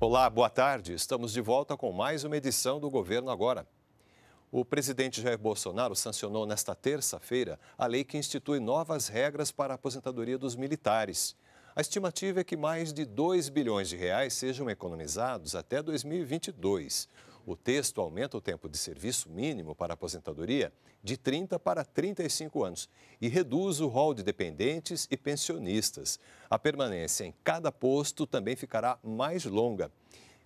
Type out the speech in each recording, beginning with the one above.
Olá, boa tarde. Estamos de volta com mais uma edição do Governo Agora. O presidente Jair Bolsonaro sancionou nesta terça-feira a lei que institui novas regras para a aposentadoria dos militares. A estimativa é que mais de 2 bilhões de reais sejam economizados até 2022. O texto aumenta o tempo de serviço mínimo para aposentadoria de 30 para 35 anos e reduz o rol de dependentes e pensionistas. A permanência em cada posto também ficará mais longa.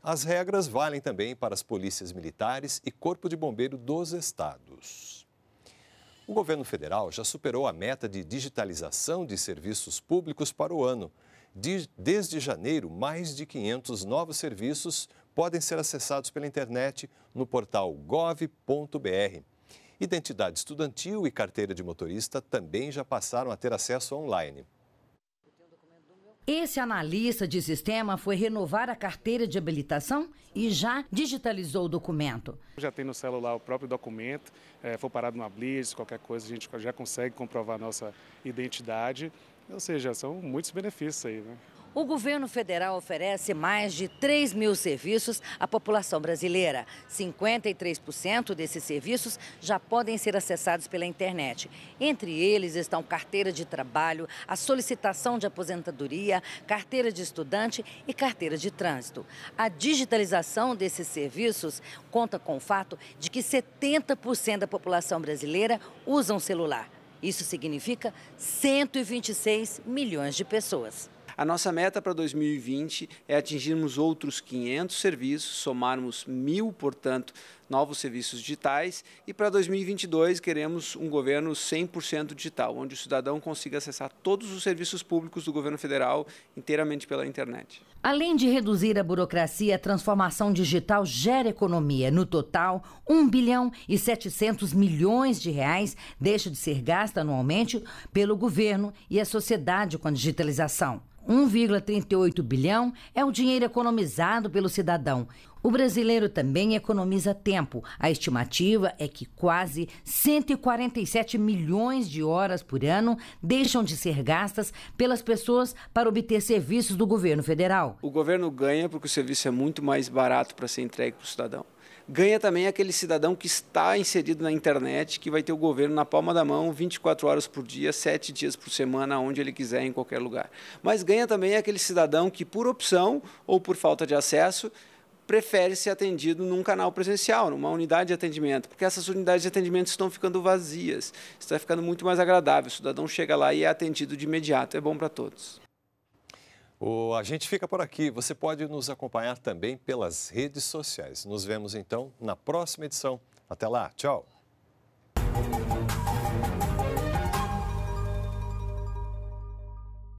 As regras valem também para as polícias militares e Corpo de Bombeiro dos estados. O governo federal já superou a meta de digitalização de serviços públicos para o ano. Desde janeiro, mais de 500 novos serviços podem ser acessados pela internet no portal gov.br. Identidade estudantil e carteira de motorista também já passaram a ter acesso online. Esse analista de sistema foi renovar a carteira de habilitação e já digitalizou o documento. Já tem no celular o próprio documento, é, parado numa blitz, qualquer coisa, a gente já consegue comprovar a nossa identidade. Ou seja, são muitos benefícios aí, né? O governo federal oferece mais de 3 mil serviços à população brasileira. 53% desses serviços já podem ser acessados pela internet. Entre eles estão carteira de trabalho, a solicitação de aposentadoria, carteira de estudante e carteira de trânsito. A digitalização desses serviços conta com o fato de que 70% da população brasileira usa um celular. Isso significa 126 milhões de pessoas. A nossa meta para 2020 é atingirmos outros 500 serviços, somarmos mil, portanto, novos serviços digitais e para 2022 queremos um governo 100% digital, onde o cidadão consiga acessar todos os serviços públicos do governo federal inteiramente pela internet. Além de reduzir a burocracia, a transformação digital gera economia. No total, 1 bilhão e 700 milhões de reais deixa de ser gasta anualmente pelo governo e a sociedade com a digitalização. 1,38 bilhão é o dinheiro economizado pelo cidadão. O brasileiro também economiza tempo. A estimativa é que quase 147 milhões de horas por ano deixam de ser gastas pelas pessoas para obter serviços do governo federal. O governo ganha porque o serviço é muito mais barato para ser entregue para o cidadão ganha também aquele cidadão que está inserido na internet, que vai ter o governo na palma da mão 24 horas por dia, 7 dias por semana, onde ele quiser, em qualquer lugar. Mas ganha também aquele cidadão que, por opção ou por falta de acesso, prefere ser atendido num canal presencial, numa unidade de atendimento, porque essas unidades de atendimento estão ficando vazias, está ficando muito mais agradável. O cidadão chega lá e é atendido de imediato, é bom para todos. O, a gente fica por aqui. Você pode nos acompanhar também pelas redes sociais. Nos vemos então na próxima edição. Até lá. Tchau.